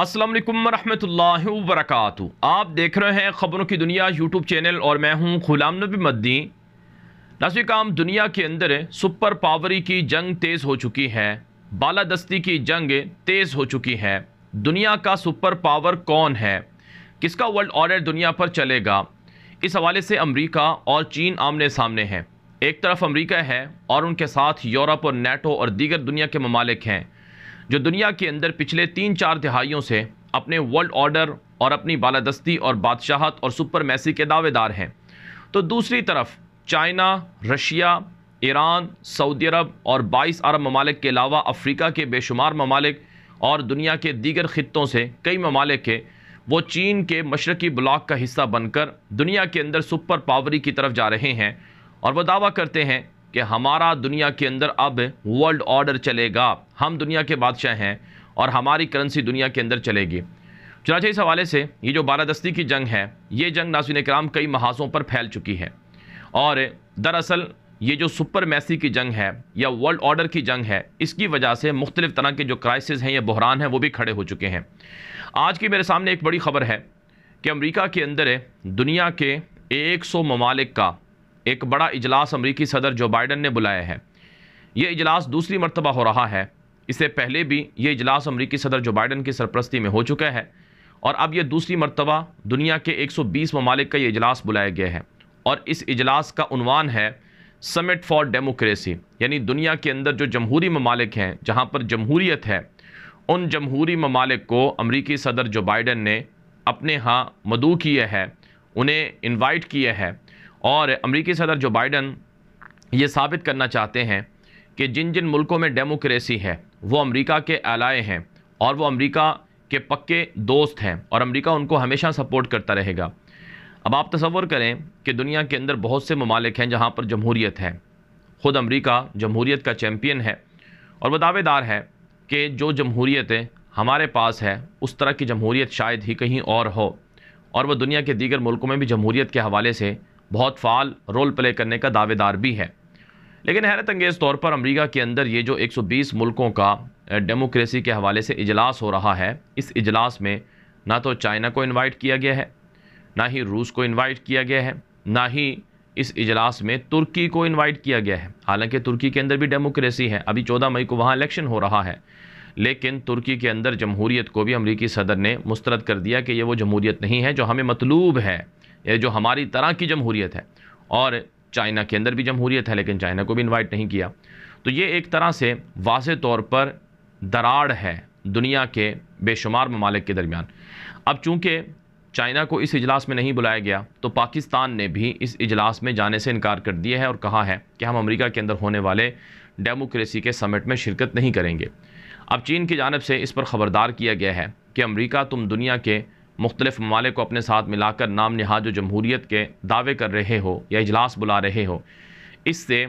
अस्सलाम वालेकुम रहमतुल्लाहि व बरकातहू आप देख रहे हैं ख़बरों की दुनिया यूट्यूब चैनल और मैं हूं गुलाम नबी मद्दी नाजिक दुनिया के अंदर सुपर पावरी की जंग तेज़ हो चुकी है बाला दस्ती की जंग तेज़ हो चुकी है दुनिया का सुपर पावर कौन है किसका वर्ल्ड ऑर्डर दुनिया पर चलेगा इस हवाले से अमरीका और चीन आमने सामने हैं एक तरफ अमरीका है और उनके साथ यूरोप और नेटो और दीगर दुनिया के ममालिक हैं जो दुनिया के अंदर पिछले तीन चार दिहाइयों से अपने वर्ल्ड ऑर्डर और अपनी बालादस्ती और बादशाहत और सुपर मैसी के दावेदार हैं तो दूसरी तरफ China Russia Iran Saudi Arab और 22 अरब ममालिक के अलावा अफ्रीका के बेशुमार ममालिक और दुनिया के दीगर ख़त्ों से कई ममालिक के वो चीन के मशरकी ब्लॉक का हिस्सा बनकर दुनिया के अंदर सुपर पावरी की तरफ जा रहे हैं और वह दावा करते हैं कि हमारा दुनिया के अंदर अब वर्ल्ड ऑर्डर चलेगा हम दुनिया के बादशाह हैं और हमारी करेंसी दुनिया के अंदर चलेगी चुनाचे इस हवाले से ये जो बारादस्ती की जंग है ये जंग नासिन कराम कई महाजों पर फैल चुकी है और दरअसल ये जो सुपर मैसी की जंग है या वर्ल्ड ऑर्डर की जंग है इसकी वजह से मुख्तलिफ तरह के जो क्राइसिस हैं या बहरान हैं वो भी खड़े हो चुके हैं आज की मेरे सामने एक बड़ी ख़बर है कि अमरीका के अंदर दुनिया के एक सौ ममालिक का एक बड़ा इजलास अमरीकी सदर जो बाइडन ने बुलाया है ये इजलास दूसरी मरतबा हो रहा है इससे पहले भी ये इजलास अमरीकी सदर जो बाइडन की सरपरस्ती में हो चुका है और अब यह दूसरी मरतबा दुनिया के 120 ममालिक का ये इजलास बुलाया गया है और इस इजलास का उनवान है समिट फॉर डेमोक्रेसी यानी दुनिया के अंदर जो जमहूरी ममालिक हैं जहाँ पर जमहूरीत है उन जमहूरी ममालिक को अमरीकी सदर जो बाइडन ने अपने यहाँ मदू किया है उन्हें इन्वाइट किया है और अमरीकी सदर जो बाइडन ये साबित करना चाहते हैं कि जिन जिन मुल्कों में डेमोक्रेसी है वो अमरीका के आलाए हैं और वो अमरीका के पक्के दोस्त हैं और अमेरिका उनको हमेशा सपोर्ट करता रहेगा अब आप तस्वर करें कि दुनिया के अंदर बहुत से ममालिक हैं जहाँ पर जमहूरीत है ख़ुद अमेरिका जमहूरीत का चैम्पियन है और वह दावेदार है कि जो जमहूरीतें हमारे पास है उस तरह की जमहूरीत शायद ही कहीं और हो और वह दुनिया के दीगर मुल्कों में भी जमहूरीत के हवाले से बहुत फाल रोल प्ले करने का दावेदार भी है लेकिन हैरत अंगेज़ तौर पर अमरीका के अंदर ये जो 120 मुल्कों का डेमोक्रेसी के हवाले से इजलास हो रहा है इस इजलास में ना तो चाइना को इन्वाइट किया गया है ना ही रूस को इन्वाइट किया गया है ना ही इस इजलास में तुर्की को इन्वाइट किया गया है हालांकि तुर्की के अंदर भी डेमोक्रेसी है अभी चौदह मई को वहाँ इलेक्शन हो रहा है लेकिन तुर्की के अंदर जमहूरीत को भी अमरीकी सदर ने मुस्तरद कर दिया कि ये वो जमहूरीत नहीं है जो हमें मतलूब है ये जो हमारी तरह की जमहूरीत है और चाइना के अंदर भी जमहूरीत है लेकिन चाइना को भी इन्वाइट नहीं किया तो ये एक तरह से वाज तौर पर दराड़ है दुनिया के बेशुमार ममालिक के दरमियान अब चूँकि चाइना को इस इजलास में नहीं बुलाया गया तो पाकिस्तान ने भी इस इजलास में जाने से इनकार कर दिया है और कहा है कि हम अमेरिका के अंदर होने वाले डेमोक्रेसी के समिट में शिरकत नहीं करेंगे अब चीन की जानब से इस पर ख़बरदार किया गया है कि अमेरिका तुम दुनिया के मुख्तलिफ़ ममालिक को अपने साथ मिलाकर नाम नहाद जमहूरीत के दावे कर रहे हो या इजलास बुला रहे हो इससे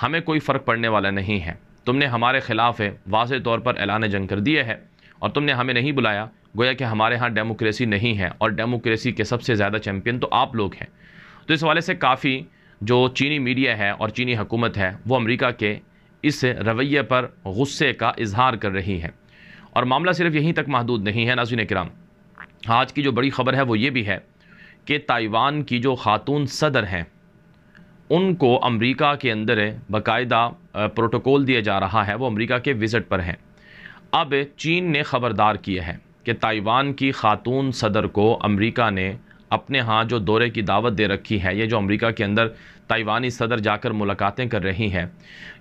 हमें कोई फ़र्क पड़ने वाला नहीं है तुमने हमारे ख़िलाफ़ है वाज तौर पर ऐलान जंग कर दिए है और तुमने हमें नहीं बुलाया गोया कि हमारे यहाँ डेमोक्रेसी नहीं है और डेमोक्रेसी के सबसे ज़्यादा चैम्पियन तो आप लोग हैं तो इस हवाले से काफ़ी जो चीनी मीडिया है और चीनी हुकूमत है वो अमरीका के इस रवैये पर गुस्से का इजहार कर रही है और मामला सिर्फ यहीं तक महदूद नहीं है नाजिन कराम आज की जो बड़ी ख़बर है वो ये भी है कि ताइवान की जो खातून सदर हैं उनको अमेरिका के अंदर बाकायदा प्रोटोकॉल दिया जा रहा है वो अमेरिका के विज़िट पर हैं अब चीन ने ख़बरदार किया है कि ताइवान की खातून सदर को अमेरिका ने अपने यहाँ जो दौरे की दावत दे रखी है ये जो अमेरिका के अंदर ताइवानी सदर जाकर मुलाकातें कर रही हैं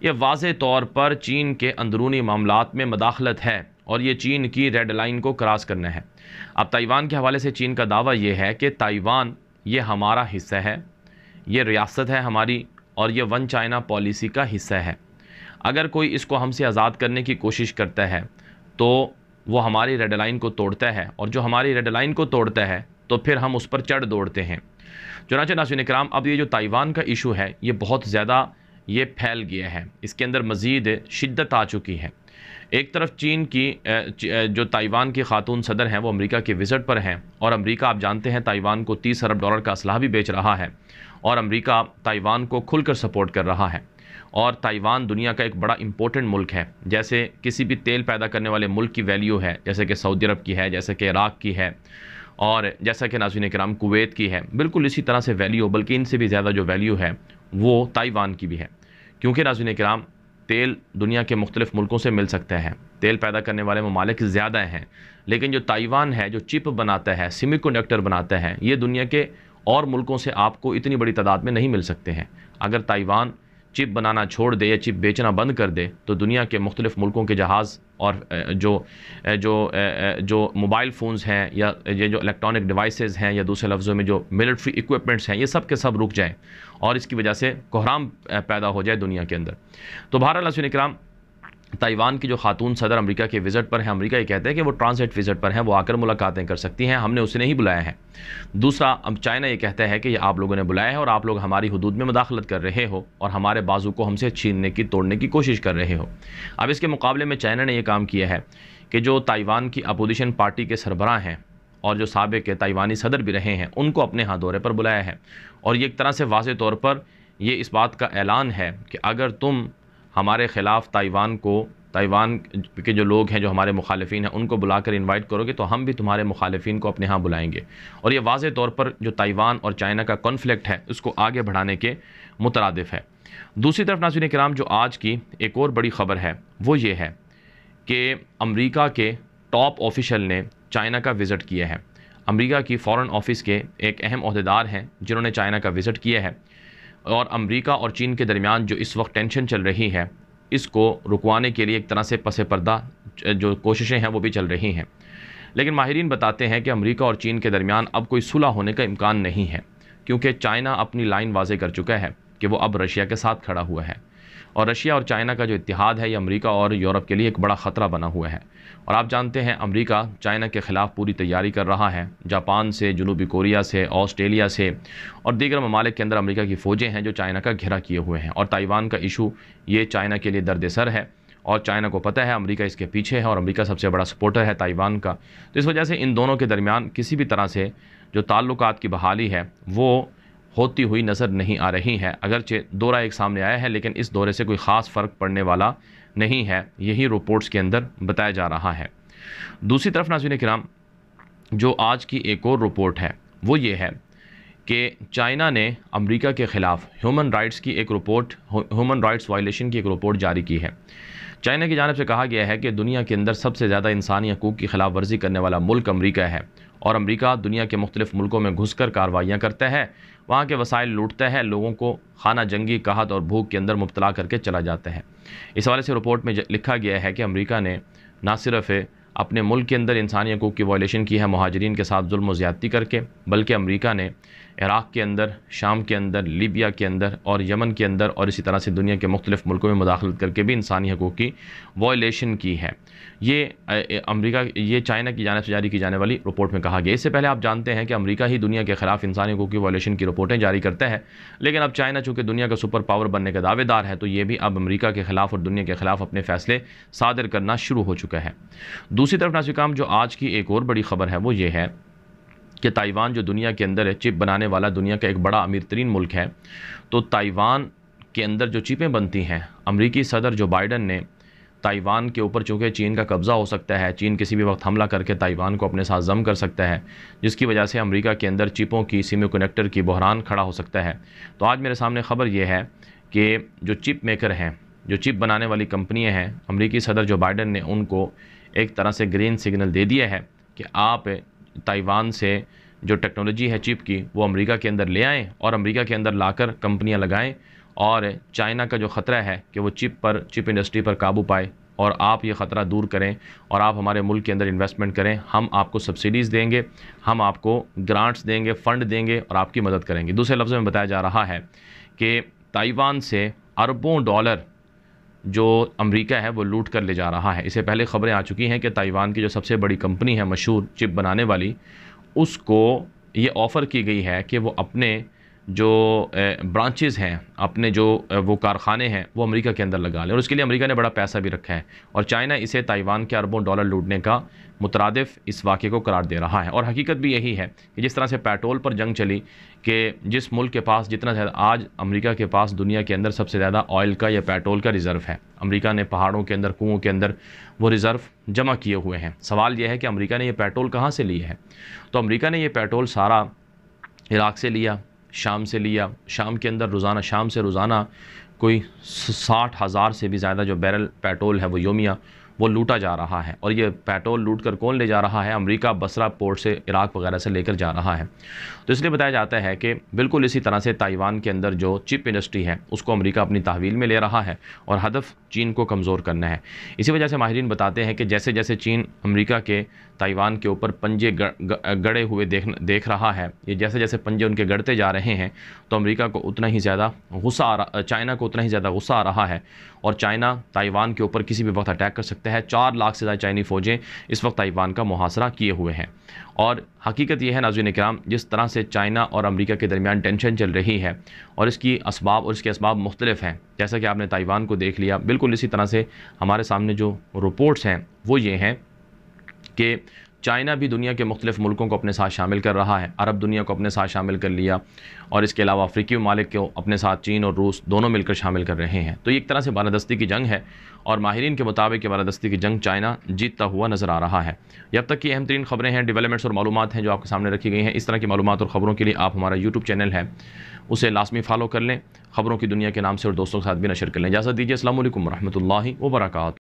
यह वाज तौर पर चीन के अंदरूनी मामला में मदाखलत है और ये चीन की रेड लाइन को क्रॉस करना है अब ताइवान के हवाले से चीन का दावा ये है कि ताइवान ये हमारा हिस्सा है ये रियासत है हमारी और ये वन चाइना पॉलिसी का हिस्सा है अगर कोई इसको हमसे आज़ाद करने की कोशिश करता है तो वो हमारी रेड लाइन को तोड़ता है और जो हमारी रेड लाइन को तोड़ता है तो फिर हम उस पर चढ़ दौड़ते हैं चुनाच नासिन कराम अब ये जो ताइवान का इशू है ये बहुत ज़्यादा ये फैल गया है इसके अंदर मज़ीद शिद्दत आ चुकी है एक तरफ चीन की जो ताइवान की खातून सदर हैं वो अमेरिका के विज़ट पर हैं और अमेरिका आप जानते हैं ताइवान को तीस अरब डॉलर का असलाह भी बेच रहा है और अमेरिका ताइवान को खुलकर सपोर्ट कर रहा है और ताइवान दुनिया का एक बड़ा इंपॉर्टेंट मुल्क है जैसे किसी भी तेल पैदा करने वाले मुल्क की वैल्यू है जैसे कि सऊदी अरब की है जैसे कि इराक़ की है और जैसा कि नाजिन कराम कुवैत की है बिल्कुल इसी तरह से वैल्यू बल्कि इनसे भी ज़्यादा जो वैल्यू है वो ताइवान की भी है क्योंकि नाजुन कराम तेल दुनिया के मुख्तलिफ मुल्कों से मिल सकता है तेल पैदा करने वाले ममालिक ज़्यादा हैं लेकिन जो ताइवान है जो चिप बनाता है सिमी कंडक्टर बनाता है ये दुनिया के और मुल्कों से आपको इतनी बड़ी तादाद में नहीं मिल सकते हैं अगर ताइवान चिप बनाना छोड़ दे या चिप बेचना बंद कर दे तो दुनिया के मुख्तलिफ मुल्कों के जहाज़ और जो जो जो मोबाइल फ़ोन्स हैं या ये जो इलेक्ट्रॉनिक डिवाइसेस हैं या दूसरे लफ्ज़ों में जो मिलिट्री इक्विपमेंट्स हैं ये सब के सब रुक जाएँ और इसकी वजह से कोहराम पैदा हो जाए दुनिया के अंदर तो भारत हसन इक्राम ताइवान की जो खातून सदर अमेरिका के विज़िट पर हैं अमेरिका ये कहते हैं कि वो ट्रांसिट विज़िट पर हैं वो आकर मुलाकातें कर सकती हैं हमने उसे नहीं बुलाया है दूसरा अब चाइना ये कहता है कि ये आप लोगों ने बुलाया है और आप लोग हमारी हदूद में मुदाखलत कर रहे हो और हमारे बाजू को हमसे छीनने की तोड़ने की कोशिश कर रहे हो अब इसके मुकाबले में चाइना ने यह काम किया है कि जो ताइवान की अपोजिशन पार्टी के सरबराह हैं और जो सबक ताइवानी सदर भी रहे हैं उनको अपने हाथ दौरे पर बुलाया है और ये एक तरह से वाज तौर पर ये इस बात का ऐलान है कि अगर तुम हमारे ख़िलाफ़ ताइवान को ताइवान के जो लोग हैं जो हमारे मुखालफी हैं उनको बुला कर इन्वाइट करोगे तो हम भी तुम्हारे मुखालफी को अपने यहाँ बुलाएंगे और ये वाज तौर पर जो ताइवान और चाइना का कॉन्फ्लिक्ट है उसको आगे बढ़ाने के मुतरद है दूसरी तरफ नाजिन कराम जो आज की एक और बड़ी ख़बर है वो ये है कि अमरीका के टॉप ऑफिशल ने चाइना का विज़िट किया है अमरीका की फ़ॉर ऑफिस के एक अहम अहदेदार हैं जिन्होंने चाइना का विज़िट किया है और अमेरिका और चीन के दरमियान जो इस वक्त टेंशन चल रही है इसको रुकवाने के लिए एक तरह से पसे पर्दा जो कोशिशें हैं वो भी चल रही हैं लेकिन माहरीन बताते हैं कि अमेरिका और चीन के दरमियान अब कोई सुलह होने का इम्कान नहीं है क्योंकि चाइना अपनी लाइन वाजे कर चुका है कि वो अब रशिया के साथ खड़ा हुआ है और रशिया और चाइना का जो इतिहाद है ये अमरीका और यूरोप के लिए एक बड़ा ख़तरा बना हुआ है और आप जानते हैं अमरीका चाइना के ख़िलाफ़ पूरी तैयारी कर रहा है जापान से जनूबी कोरिया से ऑस्ट्रेलिया से और दीगर ममालिक के अंदर अमरीका की फ़ौजें हैं जो चाइना का घेरा किए हुए हैं और ताइवान का इशू ये चाइना के लिए दर्द सर है और चाइना को पता है अमेरिका इसके पीछे है और अमेरिका सबसे बड़ा सपोर्टर है ताइवान का तो इस वजह से इन दोनों के दरमियान किसी भी तरह से जो ताल्लुकात की बहाली है वो होती हुई नज़र नहीं आ रही हैं अगरचे दौरा एक सामने आया है लेकिन इस दौरे से कोई ख़ास फ़र्क पड़ने वाला नहीं है यही रिपोर्ट्स के अंदर बताया जा रहा है दूसरी तरफ नाजिन कराम जो आज की एक और रिपोर्ट है वो ये है कि चाइना ने अमेरिका के ख़िलाफ़ ह्यूमन राइट्स की एक रिपोर्ट ह्यूमन राइट्स वायलेशन की एक रिपोर्ट जारी की है चाइना की जानब से कहा गया है कि दुनिया के अंदर सबसे ज़्यादा इंसानी हकूक़ की खिलाफ वर्जी करने वाला मुल्क अमरीका है और अमेरिका दुनिया के मुख्तलिफ मुल्कों में घुस कर कार्रवाइयाँ करता है वहाँ के वसाइल लूटता है लोगों को खाना जंगी कहत और भूख के अंदर मुबतला करके चला जाता है इस हवाले से रिपोर्ट में लिखा गया है कि अमरीका ने ना सिर्फ अपने मुल्क के अंदर इंसानी हकूक़ की वायलेशन की है महाजरीन के साथ जुल्म ज़्यादती करके बल्कि अमरीका ने इराक़ के अंदर शाम के अंदर लीबिया के अंदर और यमन के अंदर और इसी तरह से दुनिया के मुख्तलिफ मुल्कों में मुदाखलत करके भी इंसानी हकूक़ की वॉयलेशन की है ये अमरीका ये चाइना की जानब से जारी की जाने वाली रिपोर्ट में कहा गया इससे पहले आप जानते हैं कि अमरीका ही दुनिया के ख़िलाफ़ इंसानी हकूक़ की वॉयलेशन की रिपोर्टें जारी करता है लेकिन अब चाइना चूँकि दुनिया का सुपर पावर बनने का दावेदार है तो ये भी अब अमरीका के ख़िलाफ़ और दुनिया के ख़िलाफ़ अपने फ़ैसले सादर करना शुरू हो चुका है दूसरी तरफ नाजिकाम जो आज की एक और बड़ी ख़बर है वो ये है कि ताइवान जो दुनिया के अंदर है चिप बनाने वाला दुनिया का एक बड़ा अमीर तरीन मुल्क है तो ताइवान के अंदर जो चिपें बनती हैं अमरीकी सदर जो बाइडन ने ताइवान के ऊपर चूँकि चीन का कब्ज़ा हो सकता है चीन किसी भी वक्त हमला करके ताइवान को अपने साथ जम कर सकता है जिसकी वजह से अमेरिका के अंदर चिपों की सीमी कनेक्टर की बहरान खड़ा हो सकता है तो आज मेरे सामने ख़बर यह है कि जो चिप मेकर हैं जो चिप बनाने वाली कंपनियाँ हैं अमरीकी सदर जो बाइडन ने उनको एक तरह से ग्रीन सिग्नल दे दिया है कि आप ताइवान से जो टेक्नोलॉजी है चिप की वो अमेरिका के अंदर ले आएँ और अमेरिका के अंदर लाकर कंपनियां लगाएं और चाइना का जो ख़तरा है कि वो चिप पर चिप इंडस्ट्री पर काबू पाए और आप ये ख़तरा दूर करें और आप हमारे मुल्क के अंदर इन्वेस्टमेंट करें हम आपको सब्सिडीज़ देंगे हम आपको ग्रांट्स देंगे फ़ंड देंगे और आपकी मदद करेंगे दूसरे लफ्ज़ों में बताया जा रहा है कि ताइवान से अरबों डॉलर जो अमेरिका है वो लूट कर ले जा रहा है इससे पहले ख़बरें आ चुकी हैं कि ताइवान की जो सबसे बड़ी कंपनी है मशहूर चिप बनाने वाली उसको ये ऑफ़र की गई है कि वो अपने जो ब्रांचेज़ हैं अपने जो वो कारखाने हैं वो अमेरिका के अंदर लगा लें और उसके लिए अमेरिका ने बड़ा पैसा भी रखा है और चाइना इसे ताइवान के अरबों डॉलर लूटने का मुतरदफ़ इस वाक़े को करार दे रहा है और हकीकत भी यही है कि जिस तरह से पेट्रोल पर जंग चली कि जिस मुल्क के पास जितना ज़्यादा आज अमरीका के पास दुनिया के अंदर सबसे ज़्यादा ऑयल का या पेट्रोल का रिज़र्व है अमरीका ने पहाड़ों के अंदर कुओं के अंदर वो रिज़र्व जमा किए हुए हैं सवाल यह है कि अमरीका ने यह पेट्रोल कहाँ से लिया है तो अमरीका ने यह पेट्रोल सारा इराक़ से लिया शाम से लिया शाम के अंदर रोज़ाना शाम से रोज़ाना कोई साठ हज़ार से भी ज़्यादा जो बैरल पेट्रोल है वो योमिया वो लूटा जा रहा है और ये पेट्रोल लूट कर कौन ले जा रहा है अमेरिका बसरा पोर्ट से इराक वगैरह से लेकर जा रहा है तो इसलिए बताया जाता है कि बिल्कुल इसी तरह से ताइवान के अंदर जो चिप इंडस्ट्री है उसको अमेरिका अपनी तहवील में ले रहा है और हदफ चीन को कमज़ोर करना है इसी वजह से माहरीन बताते हैं कि जैसे जैसे चीन अमरीका के ताइवान के ऊपर पंजे गड़े हुए देख देख रहा है ये जैसे जैसे पंजे उनके गड़ते जा रहे हैं तो अमेरिका को उतना ही ज़्यादा गुस्सा आ रहा चाइना को उतना ही ज़्यादा गुस्सा आ रहा है और चाइना ताइवान के ऊपर किसी भी वक्त अटैक कर सकता है चार लाख से ज़्यादा चाइनी फ़ौजें इस वक्त ताइवान का मुहासरा किए हुए हैं और हकीकत यह है नाजुन कराम जिस तरह से चाइना और अमरीका के दरमियान टेंशन चल रही है और इसकी इसबाब और इसके इसबाब मुख्तलिफ हैं जैसा कि आपने ताइवान को देख लिया बिल्कुल इसी तरह से हमारे सामने जो रिपोर्ट्स हैं वो ये हैं कि चाइना भी दुनिया के मुख्तलिफ़ मुल्कों को अपने साथ शामिल कर रहा है अरब दुनिया को अपने साथ शामिल कर लिया और इसके अलावा अफ्रीकी ममालिक को अपने साथ चीन और रूस दोनों मिलकर शामिल कर रहे हैं तो ये एक तरह से बालादस्ती की जंग है और माहरीन के मुताबिक ये बालादस्ती की जंग चाइना जीतता हुआ नज़र आ रहा है जब तक की अहम तरीन खबरें हैं डेवलपमेंट्स और मालूम हैं जो आपके सामने रखी गई हैं इस तरह की मालूम और ख़बरों के लिए आप हमारा यूट्यूब चैनल है उसे लाजमी फॉलो कर लें खबरों की दुनिया के नाम से और दोस्तों के साथ भी नशर कर लें इजाज़त दीजिए असल वरहमल वर्का